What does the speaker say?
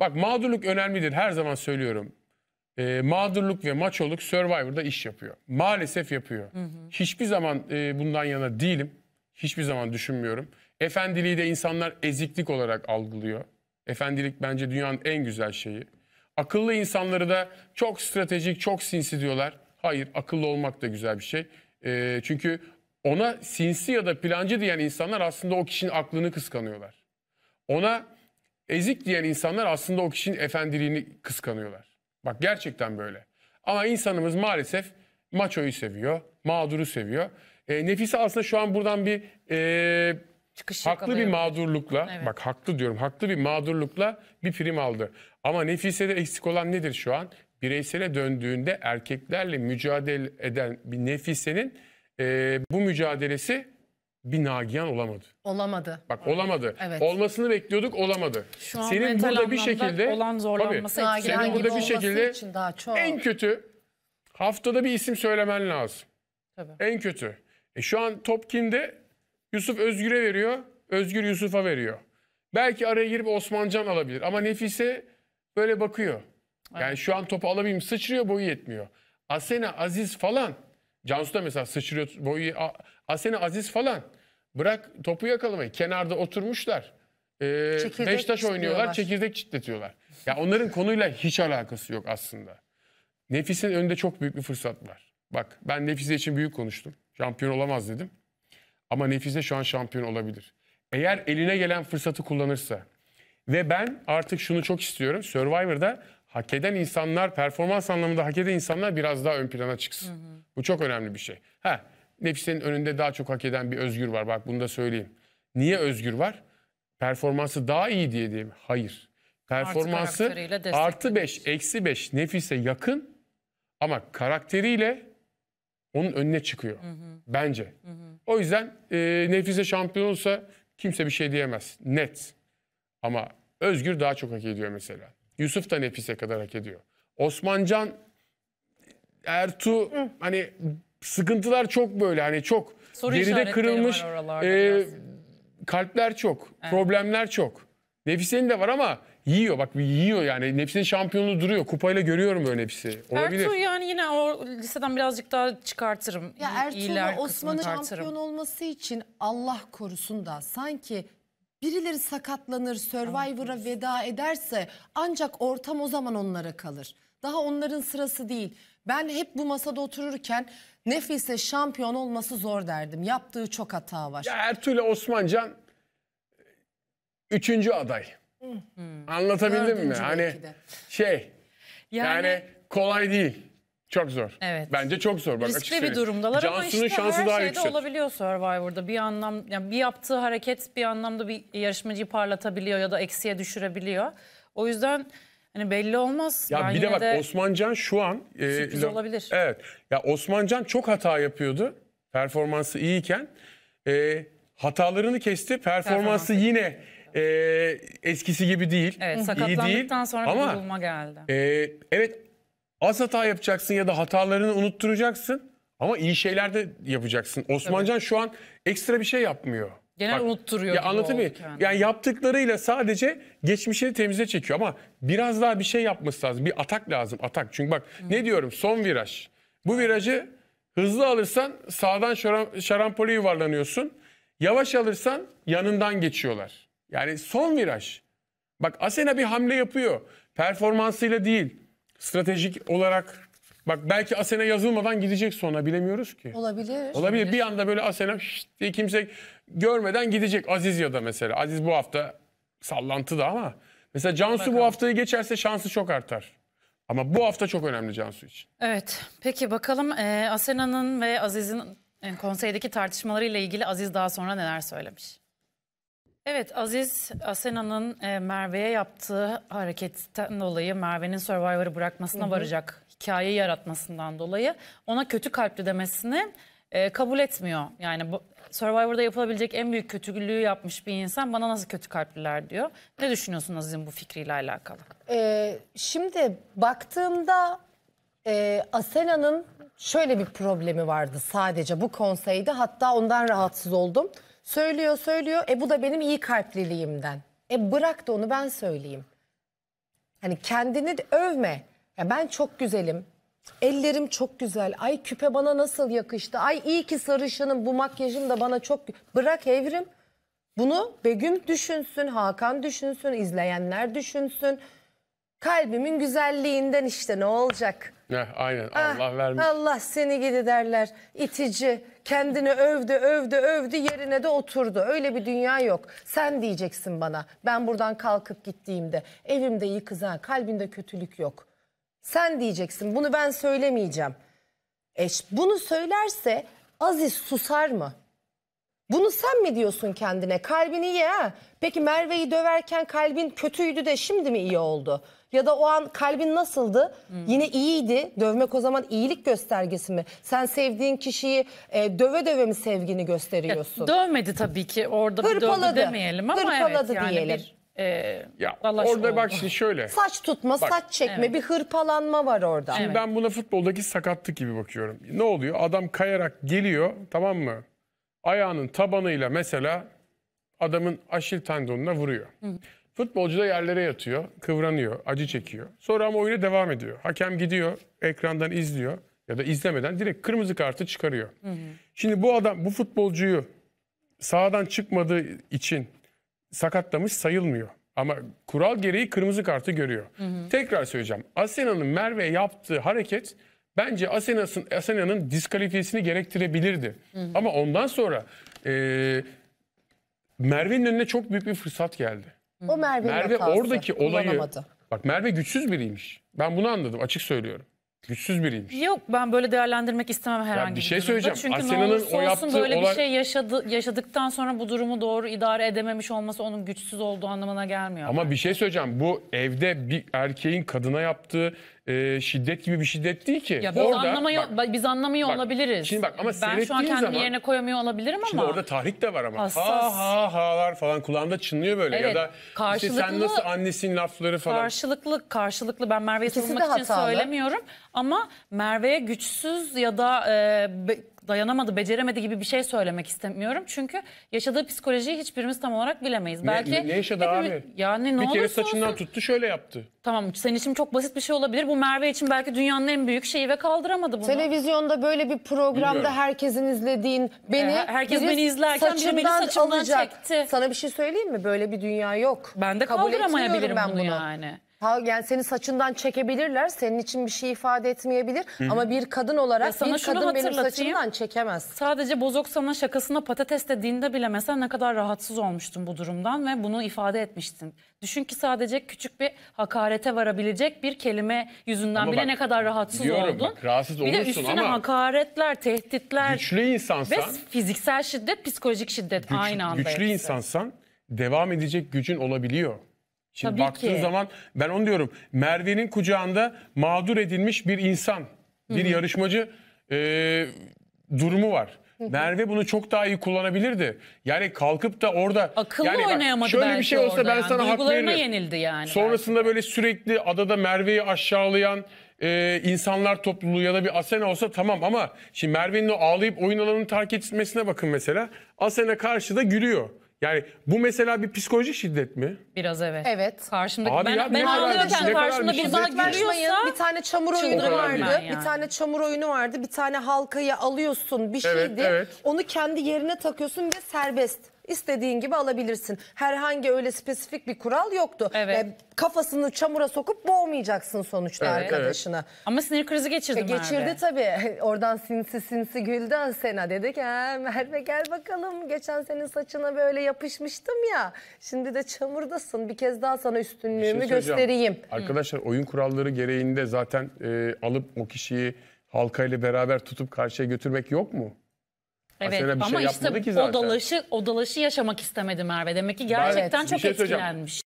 bak mağdurluk önemlidir her zaman söylüyorum. E, mağdurluk ve maçoluk Survivor'da iş yapıyor. Maalesef yapıyor. Hı hı. Hiçbir zaman e, bundan yana değilim. Hiçbir zaman düşünmüyorum. Efendiliği de insanlar eziklik olarak algılıyor. Efendilik bence dünyanın en güzel şeyi. Akıllı insanları da çok stratejik, çok sinsi diyorlar. Hayır, akıllı olmak da güzel bir şey. E, çünkü ona sinsi ya da plancı diyen insanlar aslında o kişinin aklını kıskanıyorlar. Ona ezik diyen insanlar aslında o kişinin efendiliğini kıskanıyorlar. Bak gerçekten böyle. Ama insanımız maalesef maçoyu seviyor, mağduru seviyor. E, Nefise aslında şu an buradan bir e, Çıkış haklı bir mağdurlukla, evet. bak haklı diyorum, haklı bir mağdurlukla bir prim aldı. Ama Nefise'de eksik olan nedir şu an? Bireysele döndüğünde erkeklerle mücadele eden bir Nefise'nin e, bu mücadelesi bir Nagihan olamadı. Olamadı. Bak olamadı. Evet. Olmasını bekliyorduk olamadı. Şu an senin burada bir şekilde olan zorlanması tabii, etkili senin oldu. burada bir şekilde için daha çok. en kötü haftada bir isim söylemen lazım. Tabii. En kötü. E şu an topkinde Yusuf Özgür'e veriyor. Özgür Yusuf'a veriyor. Belki araya girip Osmancan alabilir ama Nefise böyle bakıyor. Yani Evet. şu an topu alamayayım sıçrıyor boyu yetmiyor. Asena Aziz falan. Cansu da mesela sıçrıyor boyu. Asena Aziz falan. Bırak topu yakalamayı. Kenarda oturmuşlar. E, çekirdek oynuyorlar, çekirdek çitletiyorlar. Ya onların konuyla hiç alakası yok aslında. Nefis'in önünde çok büyük bir fırsat var. Bak ben Nefise için büyük konuştum. Şampiyon olamaz dedim. Ama Nefise şu an şampiyon olabilir. Eğer eline gelen fırsatı kullanırsa ve ben artık şunu çok istiyorum. Survivor'da hak eden insanlar, performans anlamında hak eden insanlar biraz daha ön plana çıksın. Hı hı. Bu çok önemli bir şey. Ha, Nefislerin önünde daha çok hak eden bir özgür var. Bak bunu da söyleyeyim. Niye özgür var? Performansı daha iyi diye diyeyim. Hayır. Performansı artı 5, eksi 5 nefise yakın ama karakteriyle onun önüne çıkıyor. Hı hı. Bence. Hı hı. O yüzden e, nefise şampiyon olsa kimse bir şey diyemez. Net. Ama Özgür daha çok hak ediyor mesela. Yusuf da nefise kadar hak ediyor. Osmancan, Ertu hı. hani sıkıntılar çok böyle hani çok Soru geride kırılmış e, kalpler çok, evet. problemler çok. Nefise'nin de var ama yiyor bak yiyor yani Nefis'in şampiyonluğu duruyor. Kupayla görüyorum öyle Nefise Olabilir. Ertuğ yani yine o liseden birazcık daha çıkartırım. Ya Ertuğ'un Osman'ın şampiyon olması için Allah korusun da sanki birileri sakatlanır, Survivor'a veda ederse ancak ortam o zaman onlara kalır. Daha onların sırası değil. Ben hep bu masada otururken Nefise şampiyon olması zor derdim. Yaptığı çok hata var. Ya Ertuğrul Osmancan e, üçüncü aday. Hı hı. Anlatabildim Dördüncü mi? Hani şey yani... yani kolay değil. Çok zor. Evet. Bence çok zor. Bak, Riskli bir durumdalar ama işte şansı her daha şeyde yüksek. olabiliyor Survivor'da. Bir anlam, yani bir yaptığı hareket bir anlamda bir yarışmacıyı parlatabiliyor ya da eksiye düşürebiliyor. O yüzden yani belli olmaz. Ya ben bir de bak de Osmancan şu an e, sürpriz e, olabilir. Evet. Ya Osmancan çok hata yapıyordu. Performansı iyiyken e, hatalarını kesti. Performansı, Performansı yine e, eskisi gibi değil. Evet, sakatlandıktan sonra Ama, bir durulma geldi. E, evet az hata yapacaksın ya da hatalarını unutturacaksın. Ama iyi şeyler de yapacaksın. Osmancan Tabii. şu an ekstra bir şey yapmıyor. Genel Bak, unutturuyor. Ya anlatabiliyor yani. yani yaptıklarıyla sadece geçmişini temize çekiyor ama biraz daha bir şey yapması lazım. Bir atak lazım atak. Çünkü bak Hı. ne diyorum son viraj. Bu virajı hızlı alırsan sağdan şaram, şarampole yuvarlanıyorsun. Yavaş alırsan yanından geçiyorlar. Yani son viraj. Bak Asena bir hamle yapıyor. Performansıyla değil. Stratejik olarak Bak belki Asena yazılmadan gidecek sonra bilemiyoruz ki. Olabilir. Olabilir. Bir anda böyle Asena şşt diye kimse görmeden gidecek Aziz ya da mesela. Aziz bu hafta sallantı da ama mesela Cansu Bakalım. bu haftayı geçerse şansı çok artar. Ama bu hafta çok önemli Cansu için. Evet. Peki bakalım e, Asena'nın ve Aziz'in e, konseydeki tartışmalarıyla ilgili Aziz daha sonra neler söylemiş? Evet Aziz Asena'nın e, Merve'ye yaptığı hareketten dolayı Merve'nin Survivor'ı bırakmasına Hı-hı. varacak hikayeyi yaratmasından dolayı ona kötü kalpli demesini e, kabul etmiyor. Yani bu, Survivor'da yapılabilecek en büyük kötülüğü yapmış bir insan bana nasıl kötü kalpliler diyor. Ne düşünüyorsun Aziz'in bu fikriyle alakalı? Ee, şimdi baktığımda e, Asena'nın şöyle bir problemi vardı sadece bu konseyde. Hatta ondan rahatsız oldum. Söylüyor söylüyor e bu da benim iyi kalpliliğimden. E bırak da onu ben söyleyeyim. Hani kendini övme. Ya ben çok güzelim, Ellerim çok güzel. Ay küpe bana nasıl yakıştı. Ay iyi ki sarışınım bu makyajım da bana çok... Bırak evrim. Bunu Begüm düşünsün, Hakan düşünsün, izleyenler düşünsün. Kalbimin güzelliğinden işte ne olacak? Ne, aynen Ah, Allah vermiş. Allah seni gidi derler. İtici, kendini övdü, övdü, övdü, yerine de oturdu. Öyle bir dünya yok. Sen diyeceksin bana. Ben buradan kalkıp gittiğimde evimde iyi kızan, kalbinde kötülük yok. Sen diyeceksin bunu ben söylemeyeceğim. Eş bunu söylerse Aziz susar mı? Bunu sen mi diyorsun kendine? Kalbin iyi ha. Peki Merve'yi döverken kalbin kötüydü de şimdi mi iyi oldu? Ya da o an kalbin nasıldı? Hmm. Yine iyiydi. Dövmek o zaman iyilik göstergesi mi? Sen sevdiğin kişiyi e, döve döve mi sevgini gösteriyorsun? Ya, dövmedi tabii ki. Orada Hırpaladı. bir dövme demeyelim ama Hırpaladı evet, yani diyelim. Bir ee, Ya orada bak şimdi şöyle. Saç tutma, Bak. saç çekme, bir hırpalanma var orada. Şimdi ben buna futboldaki sakatlık gibi bakıyorum. Ne oluyor? Adam kayarak geliyor tamam mı? Ayağının tabanıyla mesela adamın aşil tendonuna vuruyor. Futbolcu da yerlere yatıyor, kıvranıyor, acı çekiyor. Sonra ama oyuna devam ediyor. Hakem gidiyor, ekrandan izliyor ya da izlemeden direkt kırmızı kartı çıkarıyor. Şimdi bu adam bu futbolcuyu sahadan çıkmadığı için sakatlamış sayılmıyor. Ama kural gereği kırmızı kartı görüyor. Hı hı. Tekrar söyleyeceğim. Asena'nın Merve yaptığı hareket bence Asena'nın Asena diskalifiyesini gerektirebilirdi. Hı hı. Ama ondan sonra e, Merve'nin önüne çok büyük bir fırsat geldi. O Merve, Merve oradaki olayı... Bak Merve güçsüz biriymiş. Ben bunu anladım açık söylüyorum güçsüz biriymiş. Yok ben böyle değerlendirmek istemem herhangi bir, bir şey söyleyeceğim. Çünkü Asena'nın ne olursa o olsun böyle olay... bir şey yaşadı, yaşadıktan sonra bu durumu doğru idare edememiş olması onun güçsüz olduğu anlamına gelmiyor. Ama yani. bir şey söyleyeceğim. Bu evde bir erkeğin kadına yaptığı e, şiddet gibi bir şiddet değil ki. Ya biz orada, anlamıyor, bak, biz anlamıyor bak, olabiliriz. Şimdi bak ama ben şu an kendimi zaman, yerine koyamıyor olabilirim ama. Şimdi orada tahrik de var ama. Hassas. Ha ha halar falan kulağında çınlıyor böyle evet, ya da işte sen nasıl annesin lafları falan. Karşılıklı karşılıklı ben Merve'ye savunmak için hatalı. söylemiyorum ama Merve'ye güçsüz ya da e, dayanamadı, beceremedi gibi bir şey söylemek istemiyorum. Çünkü yaşadığı psikolojiyi hiçbirimiz tam olarak bilemeyiz. Ne, Belki ne yaşadı hepimiz, abi? Yani ne bir kere saçından olsun. tuttu şöyle yaptı. Tamam senin için çok basit bir şey olabilir. Bu Merve için belki dünyanın en büyük şeyi ve kaldıramadı bunu. Televizyonda böyle bir programda Bilmiyorum. herkesin izlediğin beni Ee, herkes beni izlerken biri beni saçımdan çekti. Sana bir şey söyleyeyim mi? Böyle bir dünya yok. Ben de Kabul etmiyorum kaldıramayabilirim ben bunu, bunu. yani. Ha, yani seni saçından çekebilirler. Senin için bir şey ifade etmeyebilir. Hı-hı. Ama bir kadın olarak Ya sana bir kadın benim hatırlatayım. çekemez. Sadece Bozok sana şakasına patates dediğinde bile mesela ne kadar rahatsız olmuştun bu durumdan ve bunu ifade etmiştin. Düşün ki sadece küçük bir hakarete varabilecek bir kelime yüzünden Ama bile bak, ne kadar rahatsız diyorum oldun. bak, rahatsız bir de olursun üstüne ama- hakaretler, tehditler Güçlü ve insansan, fiziksel şiddet, psikolojik şiddet güç- aynı anda. güçlü hepsi. insansan devam edecek gücün olabiliyor. Şimdi Tabii baktığın ki. zaman ben onu diyorum. Merve'nin kucağında mağdur edilmiş bir insan, bir Hı-hı. yarışmacı e, durumu var. Hı-hı. Merve bunu çok daha iyi kullanabilirdi. Yani kalkıp da orada akıllı yani oynayamadı şöyle bir şey olsa ben sana hak veririm. yenildi yani. Sonrasında belki. böyle sürekli adada Merve'yi aşağılayan e, insanlar topluluğu ya da bir Asena olsa tamam ama şimdi Merve'nin o ağlayıp oyun alanını terk etmesine bakın mesela. Asena karşıda gülüyor. Yani bu mesela bir psikolojik şiddet mi? Biraz evet. Evet. Karşımdaki Abi ben, ya, ben ne kadar- ağlıyorken kadar karşımda bir bir daha gülüyorsa bir tane çamur oyunu Çıldırırım vardı. yani. Bir tane çamur oyunu vardı. Bir tane halkayı alıyorsun bir Evet, şeydi. evet. Onu kendi yerine takıyorsun ve serbest istediğin gibi alabilirsin. Herhangi öyle spesifik bir kural yoktu. Evet. kafasını çamura sokup boğmayacaksın sonuçta Evet. arkadaşına. Ama sinir krizi e, geçirdi geçirdim Geçirdi abi. tabii. Oradan sinsi sinsi güldü Sena. Dedi ki "Ha, Merve gel bakalım. Geçen senin saçına böyle yapışmıştım ya. Şimdi de çamurdasın. Bir kez daha sana üstünlüğümü şey göstereyim. Arkadaşlar oyun kuralları gereğinde zaten e, alıp o kişiyi halkayla beraber tutup karşıya götürmek yok mu? Evet bir ama şey işte yapmadı ki zaten. o dalaşı, yaşamak istemedi Merve. Demek ki gerçekten bir çok şey etkilenmiş.